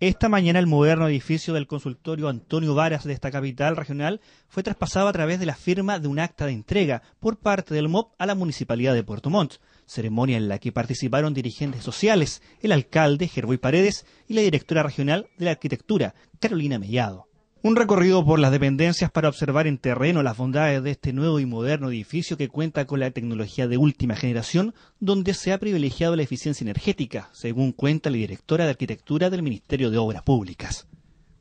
Esta mañana el moderno edificio del consultorio Antonio Varas de esta capital regional fue traspasado a través de la firma de un acta de entrega por parte del MOP a la Municipalidad de Puerto Montt, ceremonia en la que participaron dirigentes sociales, el alcalde Gerboy Paredes y la directora regional de la arquitectura, Carolina Mellado. Un recorrido por las dependencias para observar en terreno las bondades de este nuevo y moderno edificio que cuenta con la tecnología de última generación, donde se ha privilegiado la eficiencia energética, según cuenta la directora de arquitectura del Ministerio de Obras Públicas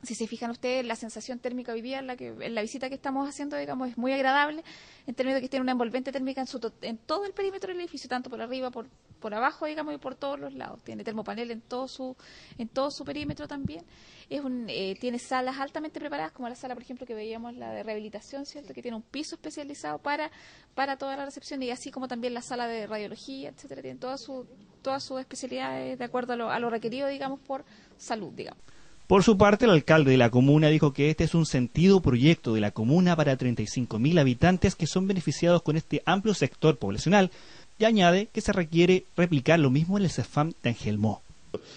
si se fijan ustedes, la sensación térmica hoy en la, que, en la visita que estamos haciendo, digamos, es muy agradable en términos de que tiene una envolvente térmica en, todo el perímetro del edificio, tanto por arriba, por, por abajo, digamos, y por todos los lados. Tiene termopanel en todo su, en todo su perímetro también. Es un, eh, tiene salas altamente preparadas, como la sala, por ejemplo, que veíamos, la de rehabilitación, ¿cierto? Que tiene un piso especializado para, para toda la recepción y así como también la sala de radiología, etcétera. Tiene todas sus toda su especialidades de acuerdo a lo, a lo requerido, digamos, por salud, digamos. Por su parte, el alcalde de la comuna dijo que este es un sentido proyecto de la comuna para 35.000 habitantes que son beneficiados con este amplio sector poblacional y añade que se requiere replicar lo mismo en el CEFAM de Angelmó.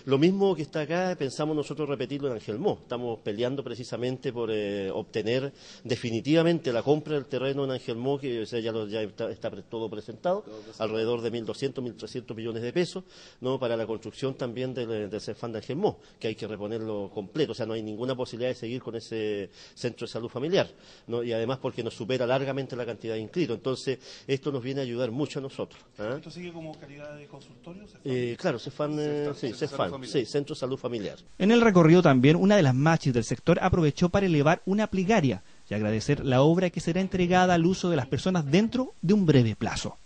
Lo mismo que está acá, pensamos nosotros repetirlo en Angelmó. Estamos peleando precisamente por eh, obtener definitivamente la compra del terreno en Angelmó, que ya, está, todo presentado, alrededor de 1.200, 1.300 millones de pesos, ¿no? para la construcción también del, eh, del CEFAN de Angelmó, que hay que reponerlo completo. O sea, no hay ninguna posibilidad de seguir con ese centro de salud familiar. ¿no? Y además porque nos supera largamente la cantidad de inscritos. Entonces, esto nos viene a ayudar mucho a nosotros. ¿ah? ¿Esto sigue como calidad de consultorio? Eh, claro, CEFAN, sí, Familiar. En el recorrido también, una de las machis del sector aprovechó para elevar una plegaria y agradecer la obra que será entregada al uso de las personas dentro de un breve plazo.